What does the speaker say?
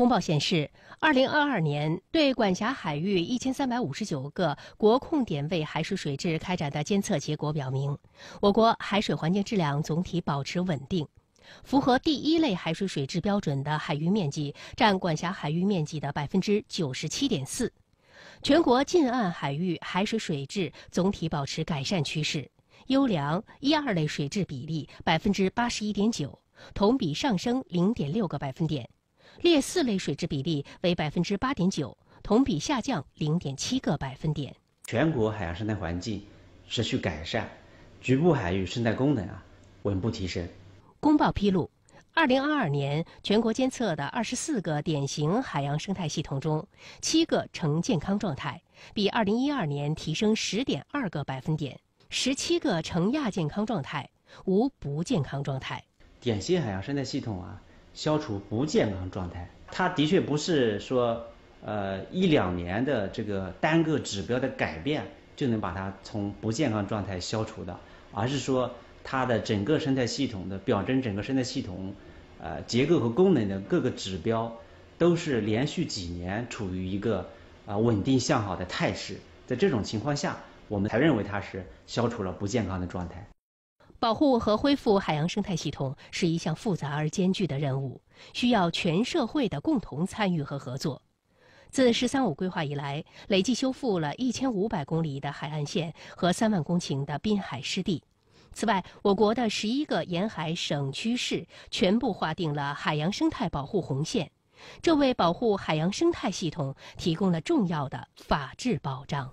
公报显示，二零二二年对管辖海域一千三百五十九个国控点位海水水质开展的监测结果表明，我国海水环境质量总体保持稳定，符合第一类海水水质标准的海域面积占管辖海域面积的百分之九十七点四。全国近岸海域海水水质总体保持改善趋势，优良一、二类水质比例百分之八十一点九，同比上升零点六个百分点。列四类水质比例为百分之八点九，同比下降零点七个百分点。全国海洋生态环境持续改善，局部海域生态功能啊稳步提升。公报披露，二零二二年全国监测的二十四个典型海洋生态系统中，七个呈健康状态，比二零一二年提升十点二个百分点；十七个呈亚健康状态，无不健康状态。典型海洋生态系统啊。消除不健康状态，它的确不是说呃一两年的这个单个指标的改变就能把它从不健康状态消除的，而是说它的整个生态系统的表征，整个生态系统呃结构和功能的各个指标都是连续几年处于一个啊稳定向好的态势，在这种情况下，我们才认为它是消除了不健康的状态。保护和恢复海洋生态系统是一项复杂而艰巨的任务，需要全社会的共同参与和合作。自“十三五”规划以来，累计修复了一千五百公里的海岸线和三万公顷的滨海湿地。此外，我国的十一个沿海省区市全部划定了海洋生态保护红线，这为保护海洋生态系统提供了重要的法制保障。